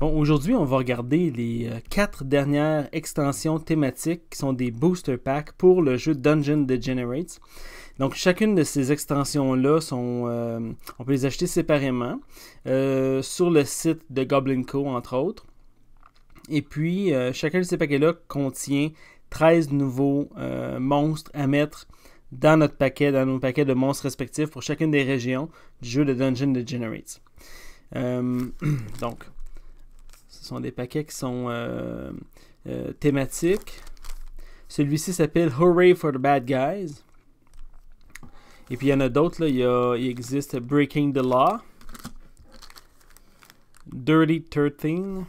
Bon, aujourd'hui, on va regarder les euh, quatre dernières extensions thématiques qui sont des booster packs pour le jeu Dungeon Degenerates. Donc, chacune de ces extensions-là, sont, euh, on peut les acheter séparément euh, sur le site de Goblin Co, entre autres. Et puis, chacun de ces paquets-là contient 13 nouveaux monstres à mettre dans notre paquet, dans nos paquets de monstres respectifs pour chacune des régions du jeu de Dungeon Degenerates. donc, ce sont des paquets qui sont euh, euh, thématiques. Celui-ci s'appelle Hooray for the Bad Guys. Et puis il y en a d'autres. Il, existe Breaking the Law, Dirty 13,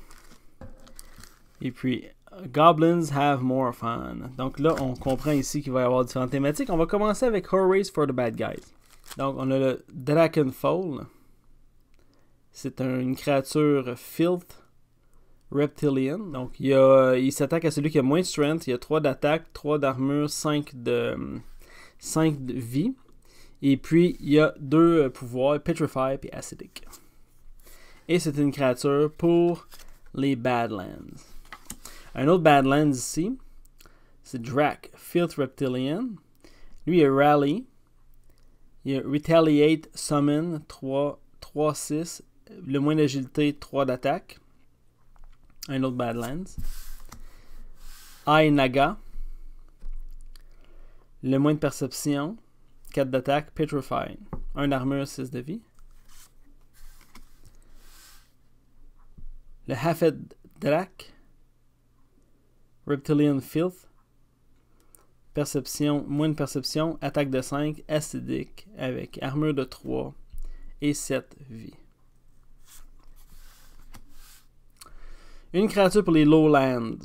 et puis Goblins Have More Fun. Donc là, on comprend ici qu'il va y avoir différentes thématiques. On va commencer avec Hooray for the Bad Guys. Donc on a le Drakenfall. C'est une créature filth Reptilian. Donc, il, il s'attaque à celui qui a moins de strength. Il a 3 d'attaque, 3 d'armure, 5 de, 5 de vie. Et puis, il y a deux euh, pouvoirs, Petrify et Acidic. Et c'est une créature pour les Badlands. Un autre Badlands ici, c'est Drac, Filth Reptilian. Lui, il a Rally. Il a Retaliate, Summon, 3, 3, 6. Le moins d'agilité, 3 d'attaque. Un autre Badlands. Naga Le moins de perception. 4 d'attaque. Petrified 1 armure, 6 de vie. Le Hafed Drak. Reptilian Filth. Perception, moins de perception, attaque de 5, acidique avec armure de 3 et 7 vie Une créature pour les Lowlands.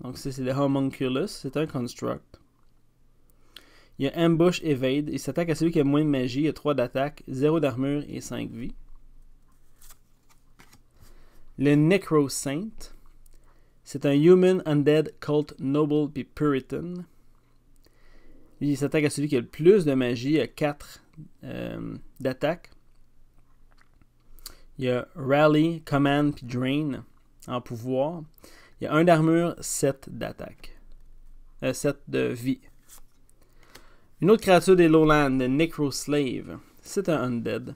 Donc, c'est le Homunculus. C'est un construct. Il y a Ambush Evade. Il s'attaque à celui qui a moins de magie. Il a 3 d'attaque, 0 d'armure et 5 vie. Le Necro Saint. C'est un Human Undead Cult Noble et Puritan. Il s'attaque à celui qui a le plus de magie. Il a 4 euh, d'attaque. Il y a Rally, Command puis Drain en pouvoir. Il y a 1 d'armure, 7 d'attaque. 7 euh, de vie. Une autre créature des Lowlands, le Slave. C'est un undead.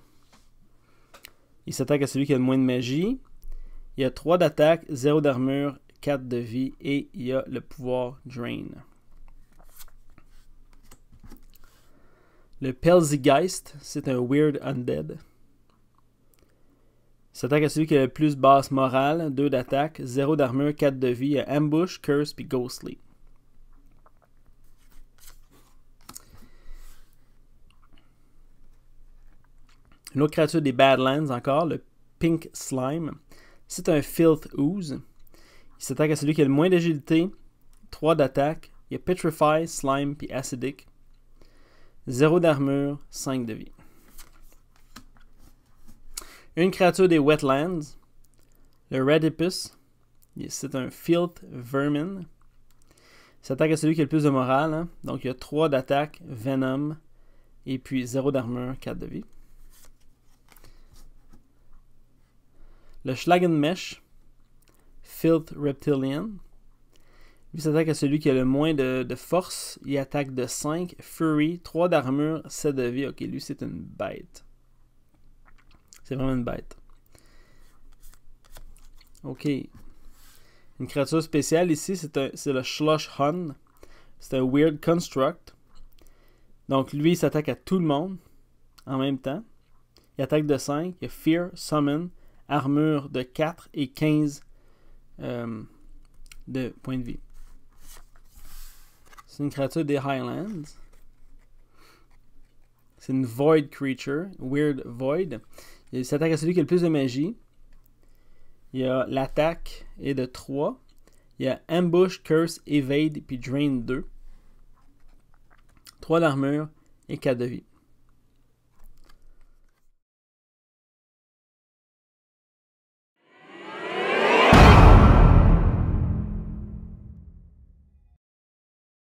Il s'attaque à celui qui a le moins de magie. Il y a 3 d'attaque, 0 d'armure, 4 de vie et il y a le pouvoir Drain. Le Pelzigeist, c'est un Weird Undead. S'attaque à celui qui a le plus basse morale, 2 d'attaque, 0 d'armure, 4 de vie, a Ambush, Curse puis Ghostly. Une autre créature des Badlands encore, le Pink Slime. C'est un Filth Ooze. Il s'attaque à celui qui a le moins d'agilité, 3 d'attaque, il y a Petrify, Slime puis Acidic. 0 d'armure, 5 de vie. Une créature des Wetlands. Le Redipus. C'est un Filth Vermin. il S'attaque à celui qui a le plus de morale. Hein. Donc il y a 3 d'attaque, Venom, et puis 0 d'armure, 4 de vie. Le Mesh, Filth Reptilian. il s'attaque à celui qui a le moins de, de, force. Il attaque de 5, Fury, 3 d'armure, 7 de vie. Ok, lui c'est une bête. C'est vraiment une bête. Ok. Une créature spéciale ici, c'est le Slush Hun. C'est un Weird Construct. Donc lui, il s'attaque à tout le monde en même temps. Il attaque de 5. Il a Fear, Summon, Armure de 4 et 15 euh, de points de vie. C'est une créature des Highlands. C'est une Void Creature, Weird Void. Il s'attaque à celui qui a le plus de magie. Il y a l'attaque est de 3. Il y a Ambush, Curse, Evade, puis Drain 2. 3 d'armure et 4 de vie.